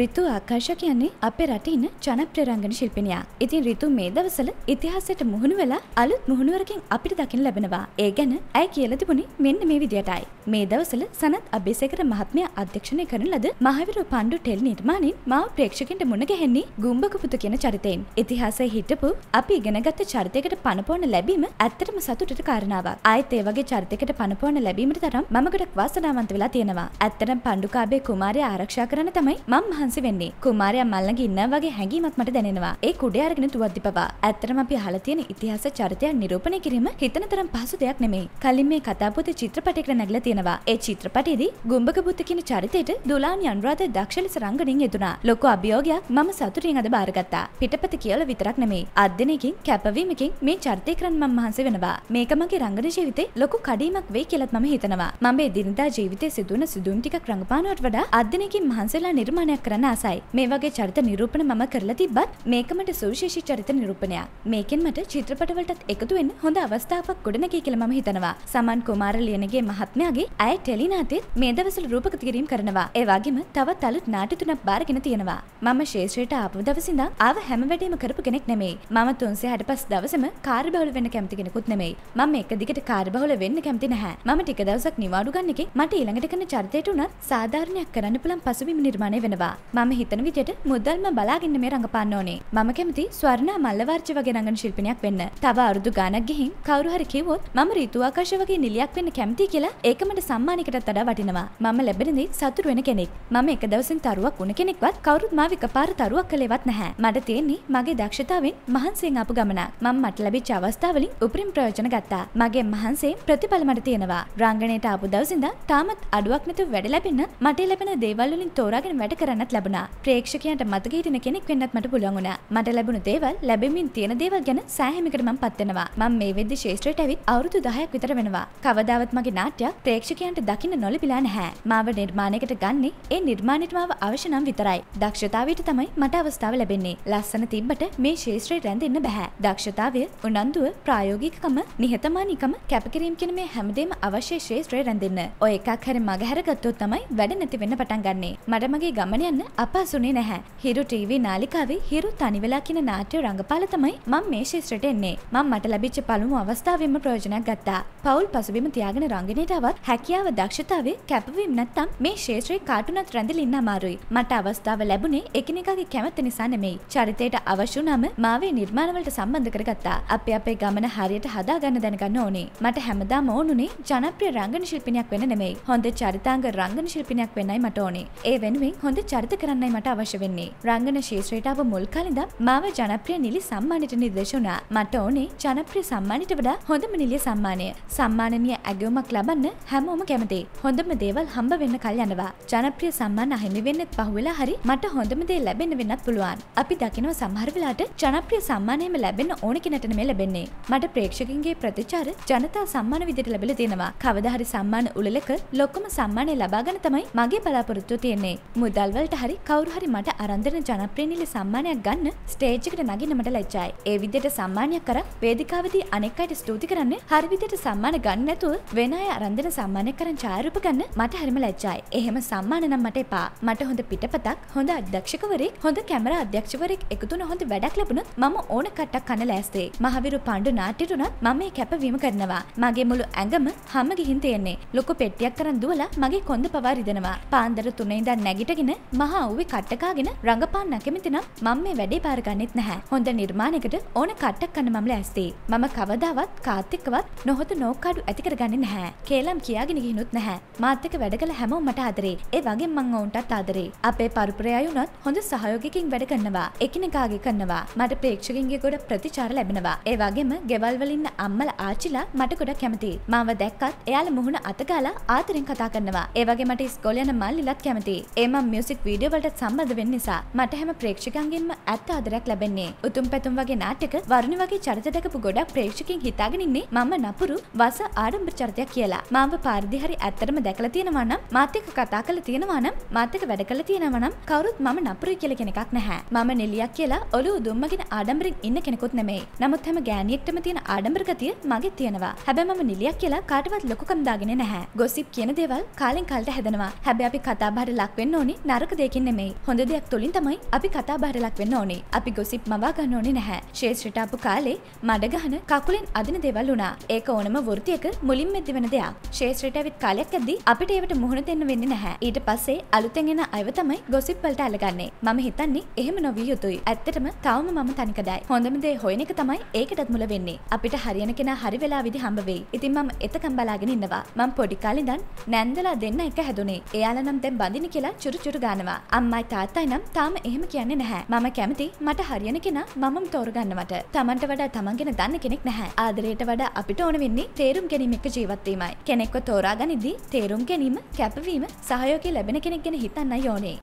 රිතු ආකාශ කියන්නේ අපේ රටේ ඉන්න ජනප්‍රිය රංගන ශිල්පිනියා. ඉතින් රිතු මේ දවස්වල ඉතිහාසයට මුහුණු වෙලා අලුත් මුහුණුවරකින් අපිට දකින්න ලැබෙනවා. ඒ ගැන ඇයි කියලා තිබුණේ මෙන්න මේ විදියටයි. මේ දවස්වල සනත් අබේසේකර මහත්මයා අධ්‍යක්ෂණය කරන ලද මහවිරු පණ්ඩු ටෙලි නිර්මාණයෙන් මාව ප්‍රේක්ෂකයන්ට මුණ ගැහෙන්නේ ගුම්බක පුතු කියන චරිතයෙන්. ඉතිහාසයේ හිටපු අපි ඉගෙනගත්ත චරිතයකට පනපවන ලැබීම ඇත්තටම සතුටට කාරණාවක්. ආයෙත් ඒ වගේ චරිතයකට පනපවන ලැබීමට තරම් මම ගොඩක් වාසනාවන්ත වෙලා තියෙනවා. ඇත්තටම පණ්ඩුකාභය කුමාරයා ආරක්ෂා කරන්න තමයි මම මහන්සි වෙන්නේ කුමාරය මල්ලඟ ඉන්න වගේ හැඟීමක් මට දැනෙනවා ඒ කුඩේ අරගෙන තුවද්දි පවා ඇත්තටම අපි අහලා තියෙන ඉතිහාස චරිතයක් නිරූපණය කිරීම හිතන තරම් පහසු දෙයක් නෙමෙයි කලින් මේ කතාපොත චිත්‍රපටයකට නැගලා තියෙනවා ඒ චිත්‍රපටයේදී ගුම්බක බුද්ධ කියන චරිතයට දුලානි අනුරාධ දක්ෂලෙස රංගනින් යෙදුනා ලොකු අභියෝගයක් මම සතුටින් අද බාරගත්තා පිටපත කියලා විතරක් නෙමෙයි අධ්‍යනයකින් කැපවීමකින් මේ චරිතය කරන්න මම මහන්සි වෙනවා මේක මගේ රංගන ජීවිතේ ලොකු කඩීමක් වෙයි කියලත් මම හිතනවා මම මේ දිනදා ජීවිතේ සිදුවන සිදුවීම් ටිකක් රඟපානවට වඩා අධ්‍යනයකින් මහන්සිලා නිර්මාණයක් කරන්න කරගන්න ආසයි. මේ වගේ චරිත නිරූපණ මම කරලා තිබ්බත් මේකමට සුවිශේෂී චරිත නිරූපණයක්. මේකෙන් මට චිත්‍රපටවලටත් එකතු වෙන්න හොඳ අවස්ථාවක් ගොඩනැගේ කියලා මම හිතනවා. සමන් කුමාර ලියනගේ මහත්මයාගේ ඇය ටෙලිනාටෙත් මේ දවස්වල රූපගත කිරීම කරනවා. ඒ වගේම තවත් අලුත් නාට්‍ය තුනක් බාරගෙන තියෙනවා. මම ශේෂ්ත්‍රයට ආපු දවසින්ද ආව හැම වැඩේම කරපු කෙනෙක් නෙමෙයි. මම 365 දවසම කාර්යබහුල වෙන්න කැමති කෙනෙකුත් නෙමෙයි. මම එක දිගට කාර්යබහුල වෙන්න කැමති නැහැ. මම ටික දවසක් නිවාඩු ගන්න එකෙන් මට ඊළඟට කරන චරිතයට උනත් සාධාරණයක් කරන්න පුළුවන් පසුබිම නිර්මාණය වෙනවා. මම හිතන විදියට මුදල්ම බලාගන්න මේ රඟපාන්න ඕනේ. මම කැමති ස්වර්ණා මල්ලවර්ජ වගේ රඟන ශිල්පිනියක් වෙන්න. තව අරුදු ගානක් ගිහින් කවුරු හරි කිව්වොත් මම ඍතු ආකාශ වගේ නිලියක් වෙන්න කැමතියි කියලා ඒක මට සම්මානයකටත් වඩා වටිනවා. මම ලැබෙන දේ සතුටු වෙන කෙනෙක්. මම එක දවසින් තරුවක් වුණ කෙනෙක්වත් කවුරුත් මාව එකපාර තරුවක් කළේවත් නැහැ. මට තියෙන්නේ මගේ දක්ෂතාවෙන් මහන්සියෙන් ආපු ගමනක්. මම මට ලැබිච්ච අවස්ථාවලින් උපරිම ප්‍රයෝජන ගත්තා. මගේ මහන්සියෙන් ප්‍රතිඵල මට තියෙනවා. රංගනයට ආපු දවසින්දා තාමත් අඩුවක් නැතුව වැඩ ලැබෙන්න මට ලැබෙන දේවල් වලින් තෝරාගෙන වැඩ කරන්න දැනීමත් ලැබුණා ප්‍රේක්ෂකයන්ට මතකහිටන කෙනෙක් වෙන්නත් මට පුළුවන් වුණා මට ලැබුණු දේවල් ලැබෙමින් තියෙන දේවල් ගැන සෑහමිකට මම පත්වෙනවා මම මේ වෙද්දි ශේෂ්ත්‍රයට ඇවිත් අවුරුදු 10ක් විතර වෙනවා කවදාවත් මගේ නාට්‍යයක් ප්‍රේක්ෂකයන්ට දකින්න නොලැබිලා නැහැ මාව නිර්මාණයකට ගන්නේ ඒ නිර්මාණයට මාව අවශ්‍ය නම් විතරයි දක්ෂතාවයට තමයි මට අවස්ථාව ලැබෙන්නේ ලස්සන තිබ්බට මේ ශේෂ්ත්‍රය රැඳෙන්න බෑ දක්ෂතාවය උනන්දුව ප්‍රායෝගිකකම නිහතමානීකම කැපකිරීම කියන මේ හැමදේම අවශ්‍ය ශේෂ්ත්‍රය රැඳෙන්න ඔය එකක් හැර මගහැර ගත්තොත් තමයි වැඩ නැති වෙන්න පටන් ගන්නෙ මට මගේ ගමන යන බලන්න අපහසුනේ නැහැ. හිරු ටීවී නාලිකාවේ හිරු තනිවෙලා කියන නාට්‍ය රඟපාලා තමයි මම මේ ශිෂ්ටට එන්නේ. මම මට ලැබිච්ච පළමු අවස්ථාවෙම ප්‍රයෝජනයක් ගත්තා. පවුල් පසුබිම තියාගෙන රංගනයට ආවත් හැකියාව දක්ෂතාවේ කැපවීම නැත්තම් මේ ශේෂ්ත්‍රයේ කාටුණත් රැඳෙලා ඉන්න අමාරුයි. මට අවස්ථාව ලැබුණේ එකිනෙකාගේ කැමැත්ත නිසා නෙමෙයි. චරිතයට අවශ්‍ය නම මාවේ නිර්මාණවලට සම්බන්ධ කරගත්තා. අපි අපේ ගමන හරියට හදාගන්න දැනගන්න ඕනේ. මට හැමදාම ඕනුනේ ජනප්‍රිය රංගන ශිල්පිනියක් වෙන්න නෙමෙයි. හොඳ චරිතාංග රංගන ශිල්පිනියක් වෙන්නයි මට ඕනේ. ඒ වෙනුවෙන් හොඳ චරිත වර්ධ කරන්නයි මට අවශ්‍ය වෙන්නේ. රංගන ශේත්‍රයට ආව මුල් කලින්ද මාව ජනප්‍රිය නිලි සම්මානයට නිර්දේශ වුණා. මට ඕනේ ජනප්‍රිය සම්මානයට වඩා හොඳම නිලිය සම්මානය. සම්මානමය ඇගයුමක් ලබන්න හැමෝම කැමතියි. හොඳම දේවල් හම්බ වෙන්න කල් යනවා. ජනප්‍රිය සම්මාන අහිමි වෙන්නෙත් පහුවෙලා හරි මට හොඳම දේ ලැබෙන්න වෙන්නත් පුළුවන්. අපි දකිනවා සමහර වෙලාවට ජනප්‍රිය සම්මානයම ලැබෙන්න ඕන කෙනට නෙමෙයි ලැබෙන්නේ. මට ප්‍රේක්ෂකින්ගේ ප්‍රතිචාර ජනතා සම්මාන විදිහට ලැබිලා තියෙනවා. කවදා හරි සම්මාන උළෙලක ලොකුම සම්මානය ලබාගෙන තමයි මගේ බලාපොරොත්තුව තියෙන්නේ. මුදල්වලට හරි කවරු හරි මට අරන්දරන ජනප්‍රේණිල සම්මානයක් ගන්න ස්ටේජ්කට නගිනමට ලැජ්ජයි. ඒ විදියට සම්මානයක් කර වේදිකාවදී අනෙක් අයට ස්තුති කරන්න හරිවිදියට සම්මාන ගන්න නැතුව වෙන අය අරන්දන සම්මානයක් කරන් ඡායරූප ගන්න මට හරිම ලැජ්ජයි. එහෙම සම්මාන නම් මට එපා. මට හොඳ පිටපතක්, හොඳ අධ්‍යක්ෂකවරයෙක්, හොඳ කැමරා අධ්‍යක්ෂවරයෙක් එකතු වුණ හොඳ වැඩක් ලැබුණොත් මම ඕන කට්ටක් කන ලෑස්තේ. මහවිරු පණ්ඩු නාට්‍යට උනත් මම මේ කැපවීම කරනවා. මගේ මුළු ඇඟම හැම ගිහින් තියෙන්නේ. ලොකු පෙට්ටියක් කරන් දුවලා මගේ කොන්ද පවා රිදෙනවා. පාන්දර තුනේ ඉඳන් නැගිටගෙන මම මහා ඔවි කට්ටකාගෙන රඟපාන්න කැමතිනම් මම මේ වැඩේ පාරගන්නෙත් නැහැ හොඳ නිර්මාණයකට ඕන කට්ටක් කන්න මම ලැස්තේ මම කවදාවත් කාත්තික්කවත් නොහොත නෝකාඩු ඇතිකරගන්න නැහැ කේලම් කියාගෙන ගිහිනුත් නැහැ මාත්තක වැඩ කළ හැමෝ මට ආදරේ ඒ වගේ මං ඔවුන්ටත් ආදරේ අපේ පරපුරය අයුනත් හොඳ සහයෝගකින් වැඩ කරනවා එකිනෙකාගේ කරනවා මට ප්‍රේක්ෂකින්ගේ ගොඩ ප්‍රතිචාර ලැබෙනවා ඒවාගේම ගෙවල්වලින්න අම්මල ආච්චිලා මට ගොඩක් කැමති මාව දැක්කත් එයාල මුහුණ අතගාලා ආතරෙන් කතා කරනවා ඒවගේ මට ස්කොලයන මල්ලිලත් කැමති ඒම මියසික් වීඩ වීඩියෝවලට සම්බඳ වෙන්න නිසා මට හැම ප්‍රේක්ෂකන්ගෙන්ම ඇත්ත ආදරයක් ලැබෙන්නේ. උතුම් පැතුම් වගේ නාටක වරුණ වගේ චරිත දැකපු ගොඩක් ප්‍රේක්ෂකින් හිතාගෙන ඉන්නේ මම නපුරු වස ආඩම්බර චරිතයක් කියලා. මාව පාරදී හරි ඇත්තටම දැකලා තියෙනවා නම් මාත් එක්ක කතා කරලා තියෙනවා නම් මාත් එක්ක වැඩ කරලා තියෙනවා නම් කවුරුත් මම නපුරුයි කියලා කෙනෙක්ක් නැහැ. මම නෙලියක් කියලා ඔලුව දුම්මගෙන ආඩම්බරෙන් ඉන්න කෙනෙකුත් නෙමෙයි. නමුත් හැම ගෑණියෙක්ටම තියෙන ආඩම්බර ගතිය මගේ තියෙනවා. හැබැයි මම නිලියක් කියලා කාටවත් ලොකුකම් දාගෙන නැහැ. ගොසිප් කියන දේවල් කාලෙන් කාලට හැදෙනවා. හැබැයි අපි කතා බහට ලක් වෙන්න ඕනි නරක දේ දෙයකින් නෙමෙයි හොඳ දෙයක් තුළින් තමයි අපි කතා බාරලක් වෙන්න ඕනේ අපි ගොසිප් මවා ගන්න ඕනේ නැහැ ශේෂ්‍රටාපු කාලේ මඩගහන කකුලෙන් අදින දෙවල් වුණා ඒක ඕනම වෘතියක මුලින් මෙද්දි වෙන දෙයක් ශේෂ්‍රට ඇවිත් කාලයක් ඇද්දි අපිට ඒවට මුහුණ දෙන්න වෙන්නේ නැහැ ඊට පස්සේ අලුතෙන් එන අයව තමයි ගොසිප් වලට අල්ලගන්නේ මම හිතන්නේ එහෙම නොවිය යුතුයි ඇත්තටම තවම මම තනිකදයි හොඳමදේ හොයන එක තමයි ඒකටත් මුල වෙන්නේ අපිට හරියන කෙන හරි වෙලා විදි හම්බවෙයි ඉතින් මම එතකම් බලාගෙන ඉන්නවා මං පොඩිකාලිදන් නැන්දලා දෙන්න එක හැදුනේ එයාල නම් දැන් බඳින කියලා චුරුචුරු ගානවා කියනවා අම්මයි තාත්තයි නම් තාම එහෙම කියන්නේ නැහැ මම කැමති මට හරියන කෙනා මමම තෝරගන්නවට තමන්ට වඩා තමන් ගැන දන්න කෙනෙක් නැහැ ආදරයට වඩා අපිට ඕන වෙන්නේ තේරුම් ගැනීම එක ජීවත්වීමයි කෙනෙක්ව තෝරාගනිද්දී තේරුම් ගැනීම කැපවීම සහයෝගය ලැබෙන කෙනෙක් ගැන හිතන්න ඕනේ